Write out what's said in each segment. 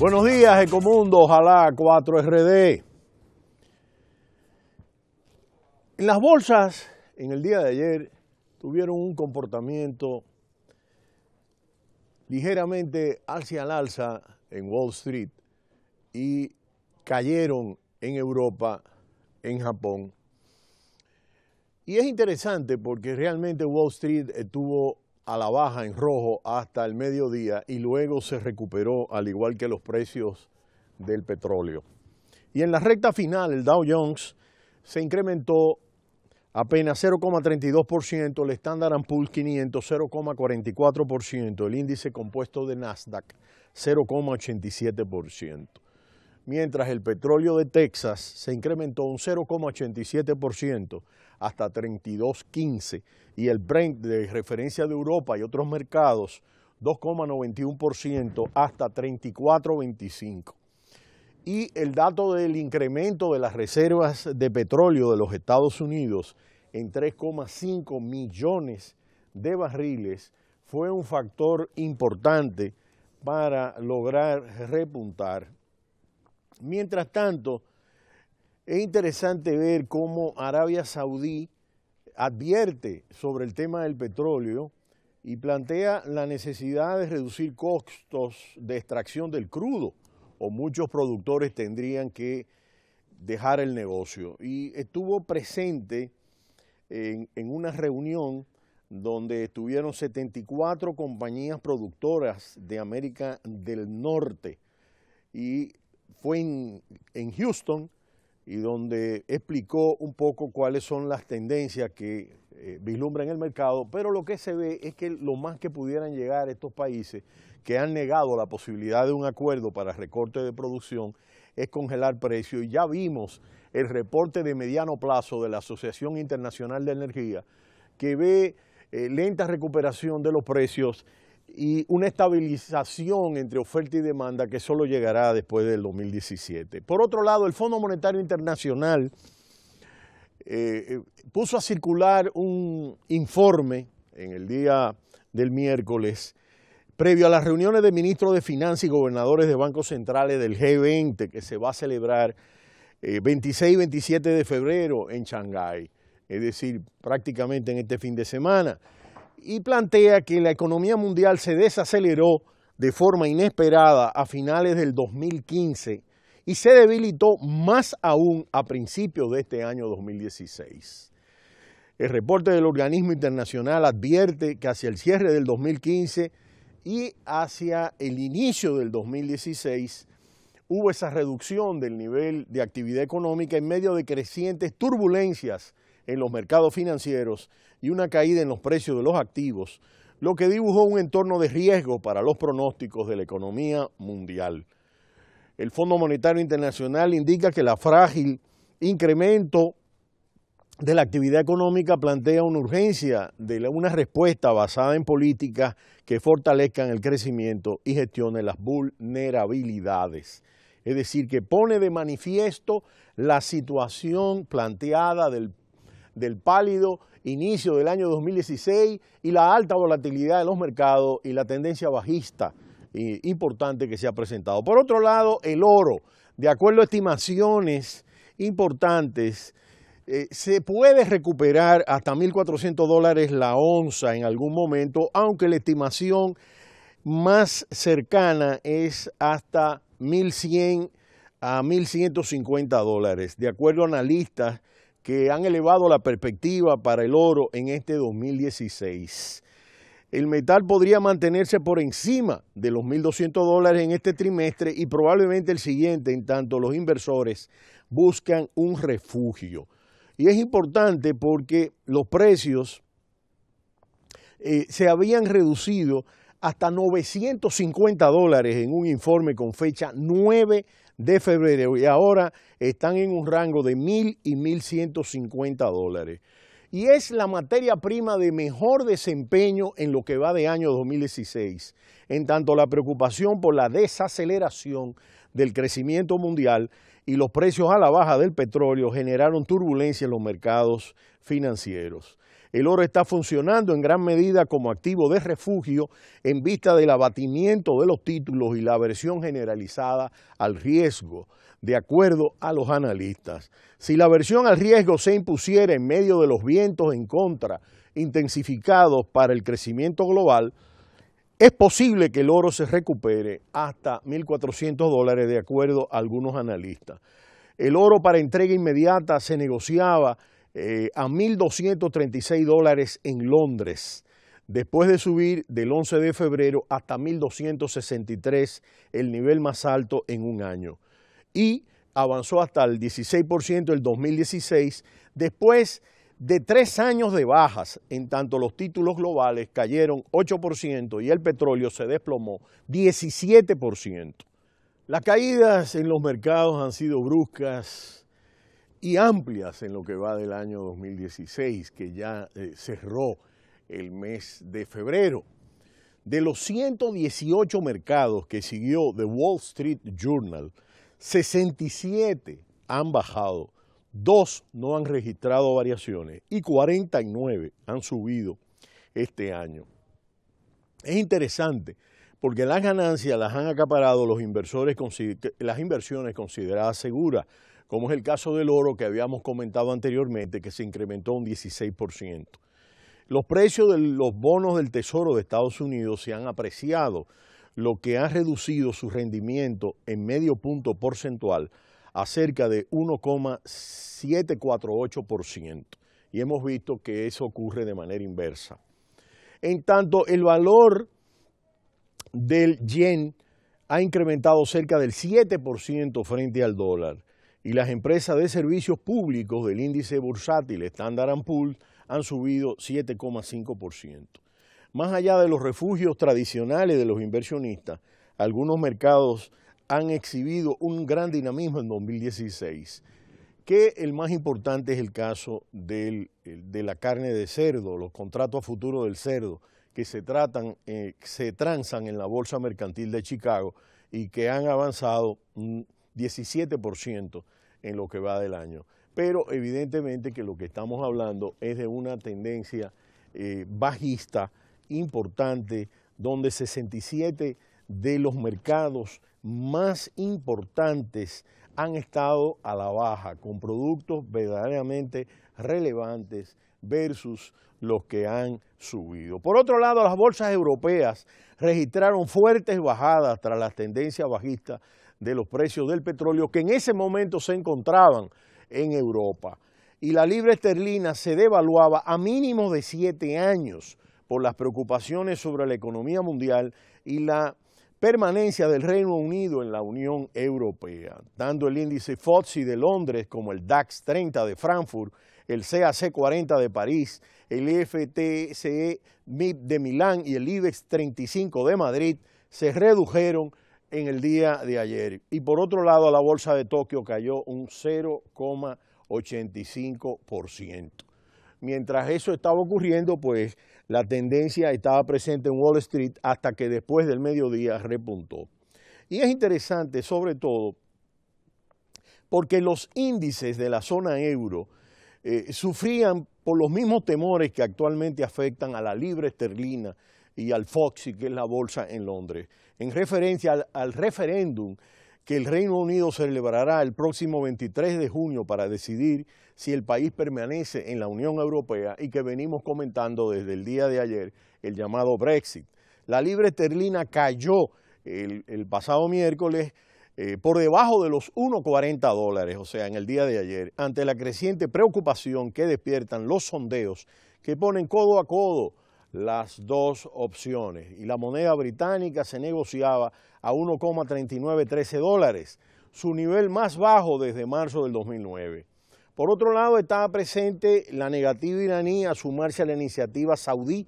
Buenos días, Ecomundo, ojalá 4RD. En las bolsas, en el día de ayer, tuvieron un comportamiento ligeramente hacia el alza en Wall Street y cayeron en Europa, en Japón. Y es interesante porque realmente Wall Street eh, tuvo a la baja en rojo hasta el mediodía y luego se recuperó al igual que los precios del petróleo. Y en la recta final el Dow Jones se incrementó apenas 0,32%, el Standard Poor's 500 0,44%, el índice compuesto de Nasdaq 0,87%. Mientras el petróleo de Texas se incrementó un 0,87%, hasta 32.15 y el Brent de referencia de Europa y otros mercados 2,91% hasta 34.25. Y el dato del incremento de las reservas de petróleo de los Estados Unidos en 3,5 millones de barriles fue un factor importante para lograr repuntar. Mientras tanto, es interesante ver cómo Arabia Saudí advierte sobre el tema del petróleo y plantea la necesidad de reducir costos de extracción del crudo, o muchos productores tendrían que dejar el negocio. Y estuvo presente en, una reunión donde estuvieron 74 compañías productoras de América del Norte y fue en, en Houston y donde explicó un poco cuáles son las tendencias que eh, vislumbran el mercado, pero lo que se ve es que lo más que pudieran llegar estos países que han negado la posibilidad de un acuerdo para recorte de producción es congelar precios y ya vimos el reporte de mediano plazo de la Asociación Internacional de Energía que ve eh, lenta recuperación de los precios y una estabilización entre oferta y demanda que solo llegará después del 2017. Por otro lado, el Fondo Monetario Internacional eh, eh, puso a circular un informe en el día del miércoles previo a las reuniones de ministros de Finanzas y gobernadores de bancos centrales del G20 que se va a celebrar 26 eh, y 27 de febrero en Shanghái, es decir, prácticamente en este fin de semana y plantea que la economía mundial se desaceleró de forma inesperada a finales del 2015 y se debilitó más aún a principios de este año 2016. El reporte del organismo internacional advierte que hacia el cierre del 2015 y hacia el inicio del 2016 hubo esa reducción del nivel de actividad económica en medio de crecientes turbulencias en los mercados financieros y una caída en los precios de los activos, lo que dibujó un entorno de riesgo para los pronósticos de la economía mundial. El Fondo Monetario Internacional indica que la frágil incremento de la actividad económica plantea una urgencia de una respuesta basada en políticas que fortalezcan el crecimiento y gestionen las vulnerabilidades. Es decir, que pone de manifiesto la situación planteada del del pálido inicio del año 2016 y la alta volatilidad de los mercados y la tendencia bajista importante que se ha presentado. Por otro lado, el oro, de acuerdo a estimaciones importantes, eh, se puede recuperar hasta 1.400 dólares la onza en algún momento, aunque la estimación más cercana es hasta 1.100 a 1.150 dólares, de acuerdo a analistas que han elevado la perspectiva para el oro en este 2016. El metal podría mantenerse por encima de los 1.200 dólares en este trimestre y probablemente el siguiente, en tanto los inversores buscan un refugio. Y es importante porque los precios eh, se habían reducido hasta 950 dólares en un informe con fecha 9 de febrero y ahora están en un rango de 1.000 y 1.150 dólares. Y es la materia prima de mejor desempeño en lo que va de año 2016. En tanto, la preocupación por la desaceleración del crecimiento mundial y los precios a la baja del petróleo generaron turbulencia en los mercados financieros. El oro está funcionando en gran medida como activo de refugio en vista del abatimiento de los títulos y la aversión generalizada al riesgo, de acuerdo a los analistas. Si la aversión al riesgo se impusiera en medio de los vientos en contra intensificados para el crecimiento global, es posible que el oro se recupere hasta 1.400 dólares, de acuerdo a algunos analistas. El oro para entrega inmediata se negociaba eh, a 1.236 dólares en Londres, después de subir del 11 de febrero hasta 1.263, el nivel más alto en un año. Y avanzó hasta el 16% el 2016, después de tres años de bajas, en tanto los títulos globales cayeron 8% y el petróleo se desplomó 17%. Las caídas en los mercados han sido bruscas, y amplias en lo que va del año 2016, que ya eh, cerró el mes de febrero. De los 118 mercados que siguió The Wall Street Journal, 67 han bajado, 2 no han registrado variaciones y 49 han subido este año. Es interesante porque las ganancias las han acaparado los inversores, las inversiones consideradas seguras, como es el caso del oro que habíamos comentado anteriormente, que se incrementó un 16%. Los precios de los bonos del Tesoro de Estados Unidos se han apreciado, lo que ha reducido su rendimiento en medio punto porcentual a cerca de 1,748%. Y hemos visto que eso ocurre de manera inversa. En tanto, el valor del yen ha incrementado cerca del 7% frente al dólar y las empresas de servicios públicos del índice bursátil Standard Poor's han subido 7,5%. Más allá de los refugios tradicionales de los inversionistas, algunos mercados han exhibido un gran dinamismo en 2016, que el más importante es el caso de la carne de cerdo, los contratos a futuro del cerdo, que se, tratan, eh, se transan en la Bolsa Mercantil de Chicago y que han avanzado 17% en lo que va del año. Pero evidentemente que lo que estamos hablando es de una tendencia eh, bajista importante, donde 67 de los mercados más importantes han estado a la baja, con productos verdaderamente relevantes versus los que han subido. Por otro lado, las bolsas europeas registraron fuertes bajadas tras las tendencias bajistas de los precios del petróleo que en ese momento se encontraban en Europa. Y la libra esterlina se devaluaba a mínimo de siete años por las preocupaciones sobre la economía mundial y la permanencia del Reino Unido en la Unión Europea, dando el índice FTSE de Londres como el DAX 30 de Frankfurt, el CAC 40 de París, el e FTSE MIP de Milán y el IBEX 35 de Madrid, se redujeron en el día de ayer. Y por otro lado, la bolsa de Tokio cayó un 0,85%. Mientras eso estaba ocurriendo, pues la tendencia estaba presente en Wall Street hasta que después del mediodía repuntó. Y es interesante sobre todo porque los índices de la zona euro eh, sufrían por los mismos temores que actualmente afectan a la libra esterlina y al Foxy, que es la bolsa en Londres, en referencia al, referéndum que el Reino Unido celebrará el próximo 23 de junio para decidir si el país permanece en la Unión Europea y que venimos comentando desde el día de ayer, el llamado Brexit. La libre esterlina cayó el, pasado miércoles eh, por debajo de los 1,40 dólares, o sea, en el día de ayer, ante la creciente preocupación que despiertan los sondeos que ponen codo a codo las dos opciones. Y la moneda británica se negociaba a 1,3913 dólares, su nivel más bajo desde marzo del 2009. Por otro lado, estaba presente la negativa iraní a sumarse a la iniciativa saudí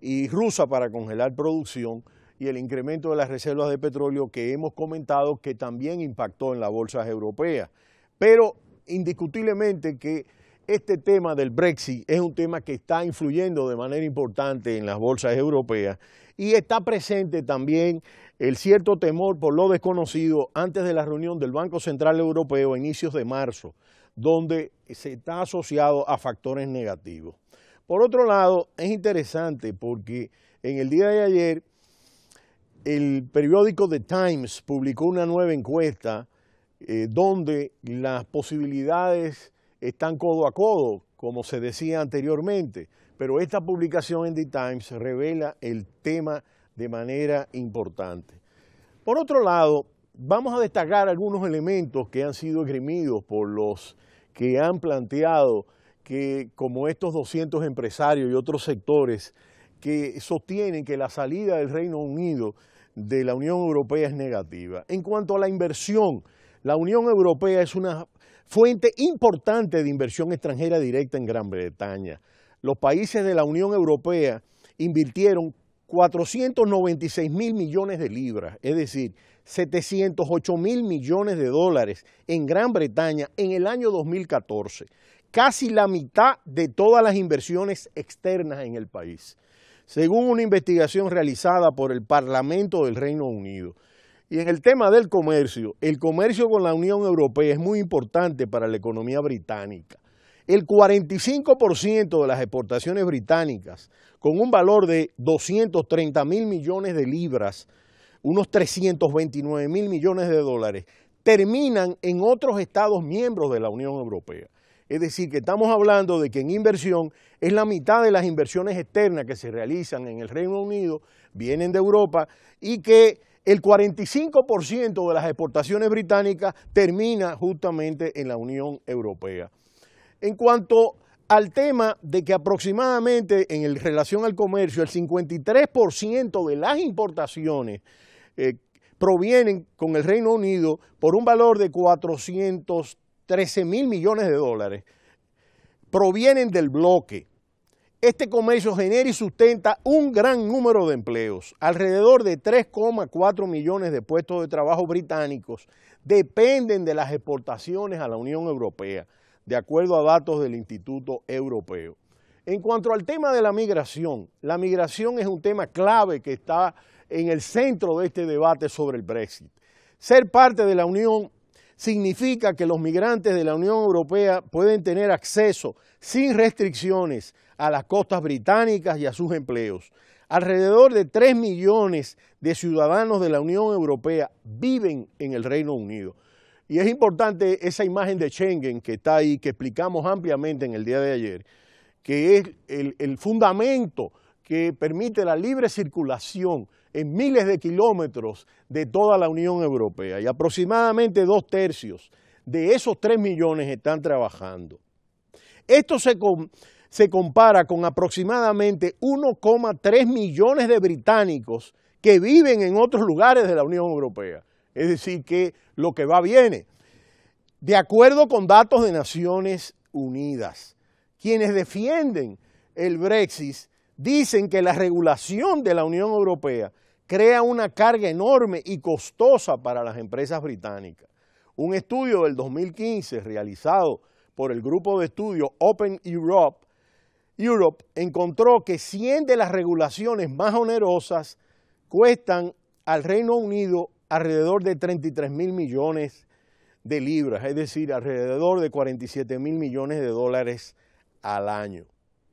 y rusa para congelar producción y el incremento de las reservas de petróleo que hemos comentado que también impactó en las bolsas europeas. Pero indiscutiblemente que este tema del Brexit es un tema que está influyendo de manera importante en las bolsas europeas y está presente también el cierto temor por lo desconocido antes de la reunión del Banco Central Europeo a inicios de marzo, donde se está asociado a factores negativos. Por otro lado, es interesante porque en el día de ayer el periódico The Times publicó una nueva encuesta eh, donde las posibilidades están codo a codo, como se decía anteriormente, pero esta publicación en The Times revela el tema de manera importante. Por otro lado, vamos a destacar algunos elementos que han sido esgrimidos por los que han planteado que como estos 200 empresarios y otros sectores que sostienen que la salida del Reino Unido de la Unión Europea es negativa. En cuanto a la inversión, la Unión Europea es una fuente importante de inversión extranjera directa en Gran Bretaña. Los países de la Unión Europea invirtieron 496 mil millones de libras, es decir, 708 mil millones de dólares en Gran Bretaña en el año 2014, casi la mitad de todas las inversiones externas en el país, según una investigación realizada por el Parlamento del Reino Unido. Y en el tema del comercio, el comercio con la Unión Europea es muy importante para la economía británica. El 45% de las exportaciones británicas, con un valor de 230 mil millones de libras, unos 329 mil millones de dólares, terminan en otros estados miembros de la Unión Europea. Es decir, que estamos hablando de que en inversión es la mitad de las inversiones externas que se realizan en el Reino Unido, vienen de Europa y que el 45% de las exportaciones británicas termina justamente en la Unión Europea. En cuanto al tema de que aproximadamente en relación al comercio, el 53% de las importaciones eh, provienen con el Reino Unido por un valor de 413 mil millones de dólares, provienen del bloque. Este comercio genera y sustenta un gran número de empleos. Alrededor de 3,4 millones de puestos de trabajo británicos dependen de las exportaciones a la Unión Europea, de acuerdo a datos del Instituto Europeo. En cuanto al tema de la migración, la migración es un tema clave que está en el centro de este debate sobre el Brexit. Ser parte de la Unión significa que los migrantes de la Unión Europea pueden tener acceso sin restricciones a las costas británicas y a sus empleos. Alrededor de 3 millones de ciudadanos de la Unión Europea viven en el Reino Unido. Y es importante esa imagen de Schengen que está ahí, que explicamos ampliamente en el día de ayer, que es el, fundamento que permite la libre circulación en miles de kilómetros de toda la Unión Europea. Y aproximadamente dos tercios de esos 3 millones están trabajando. Esto se se compara con aproximadamente 1,3 millones de británicos que viven en otros lugares de la Unión Europea. Es decir, que lo que va viene. De acuerdo con datos de Naciones Unidas, quienes defienden el Brexit dicen que la regulación de la Unión Europea crea una carga enorme y costosa para las empresas británicas. Un estudio del 2015 realizado por el grupo de estudio Open Europe Europe encontró que 100 de las regulaciones más onerosas cuestan al Reino Unido alrededor de 33 mil millones de libras, es decir, alrededor de 47 mil millones de dólares al año.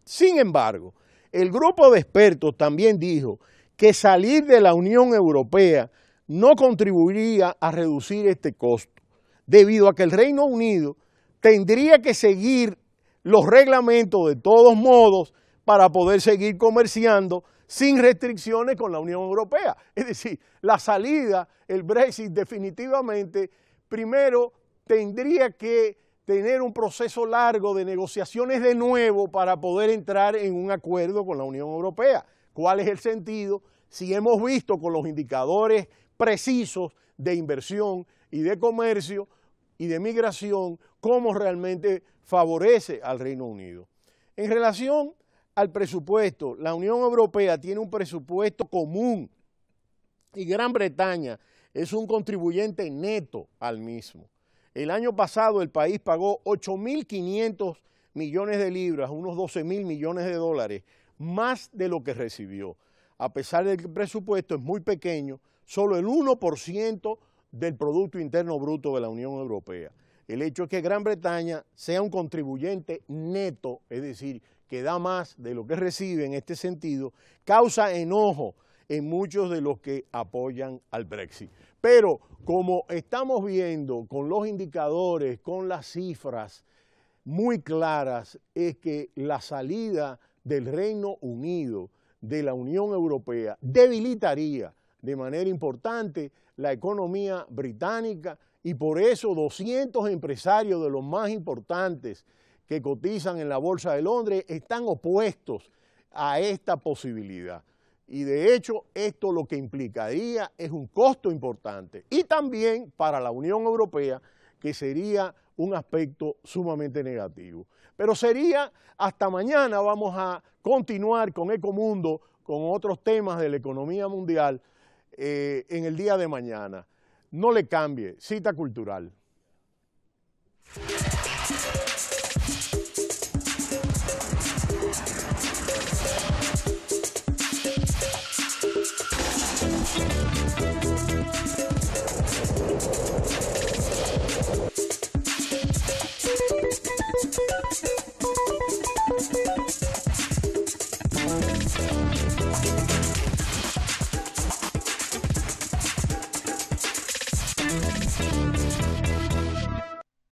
Sin embargo, el grupo de expertos también dijo que salir de la Unión Europea no contribuiría a reducir este costo, debido a que el Reino Unido tendría que seguir los reglamentos de todos modos para poder seguir comerciando sin restricciones con la Unión Europea. Es decir, la salida, el Brexit definitivamente, primero tendría que tener un proceso largo de negociaciones de nuevo para poder entrar en un acuerdo con la Unión Europea. ¿Cuál es el sentido? Si hemos visto con los indicadores precisos de inversión y de comercio y de migración, cómo realmente favorece al Reino Unido. En relación al presupuesto, la Unión Europea tiene un presupuesto común y Gran Bretaña es un contribuyente neto al mismo. El año pasado el país pagó 8.500 millones de libras, unos 12.000 millones de dólares, más de lo que recibió. A pesar del presupuesto es muy pequeño, solo el 1% del Producto Interno Bruto de la Unión Europea. El hecho de que Gran Bretaña sea un contribuyente neto, es decir, que da más de lo que recibe en este sentido, causa enojo en muchos de los que apoyan al Brexit. Pero como estamos viendo con los indicadores, con las cifras muy claras, es que la salida del Reino Unido de la Unión Europea debilitaría de manera importante la economía británica y por eso 200 empresarios de los más importantes que cotizan en la Bolsa de Londres están opuestos a esta posibilidad. Y de hecho, esto lo que implicaría es un costo importante y también para la Unión Europea, que sería un aspecto sumamente negativo. Pero sería hasta mañana, vamos a continuar con Ecomundo, con otros temas de la economía mundial. Eh, en el día de mañana. No le cambie, cita cultural.